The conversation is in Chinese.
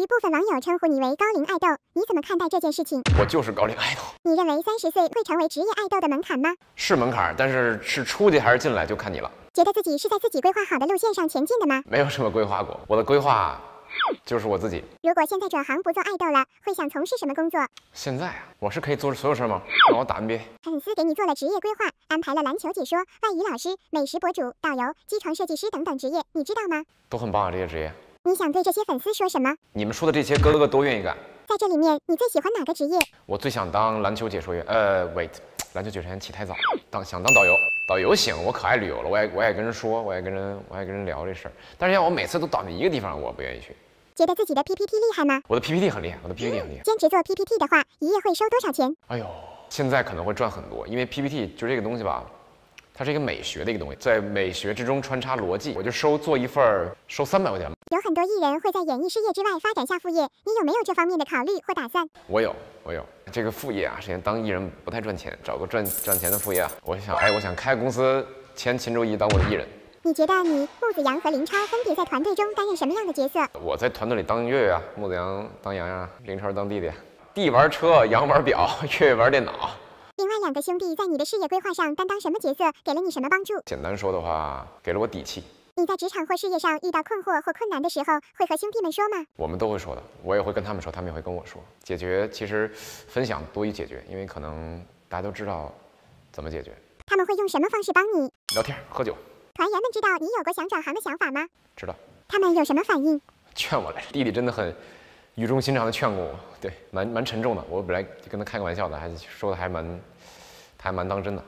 一部分网友称呼你为高龄爱豆，你怎么看待这件事情？我就是高龄爱豆。你认为三十岁会成为职业爱豆的门槛吗？是门槛，但是是出去还是进来就看你了。觉得自己是在自己规划好的路线上前进的吗？没有什么规划过，我的规划就是我自己。如果现在转行不做爱豆了，会想从事什么工作？现在啊，我是可以做所有事儿吗？让我打 NBA。粉丝给你做了职业规划，安排了篮球解说、外语老师、美食博主、导游、机床设计师等等职业，你知道吗？都很棒啊，这些职业。你想对这些粉丝说什么？你们说的这些哥哥都愿意干。在这里面，你最喜欢哪个职业？我最想当篮球解说员。呃，Wait，篮球解说员起太早。当想当导游，导游行，我可爱旅游了，我也我也跟人说，我也跟人我也跟人聊这事儿。但是要我每次都倒那一个地方，我不愿意去。觉得自己的 PPT 厉害吗？我的 PPT 很厉害，我的 PPT 很厉害。兼职做 PPT 的话，一夜会收多少钱？哎呦，现在可能会赚很多，因为 PPT 就这个东西吧，它是一个美学的一个东西，在美学之中穿插逻辑，我就收做一份收三百块钱。有很多艺人会在演艺事业之外发展下副业，你有没有这方面的考虑或打算？我有，我有这个副业啊。首先，当艺人不太赚钱，找个赚赚钱的副业啊。我想，哎，我想开公司，签秦周一当我的艺人。你觉得你木子阳和林超分别在团队中担任什么样的角色？我在团队里当月月啊，木子阳当洋洋，林超当弟弟。弟玩车，洋玩表，月月玩电脑。另外两个兄弟在你的事业规划上担当什么角色，给了你什么帮助？简单说的话，给了我底气。你在职场或事业上遇到困惑或困难的时候，会和兄弟们说吗？我们都会说的，我也会跟他们说，他们也会跟我说。解决其实分享多于解决，因为可能大家都知道怎么解决。他们会用什么方式帮你？聊天、喝酒。团员们知道你有过想转行的想法吗？知道。他们有什么反应？劝我来着，弟弟真的很语重心长的劝过我，对，蛮蛮沉重的。我本来跟他开个玩笑的，还说的还蛮，还蛮当真的。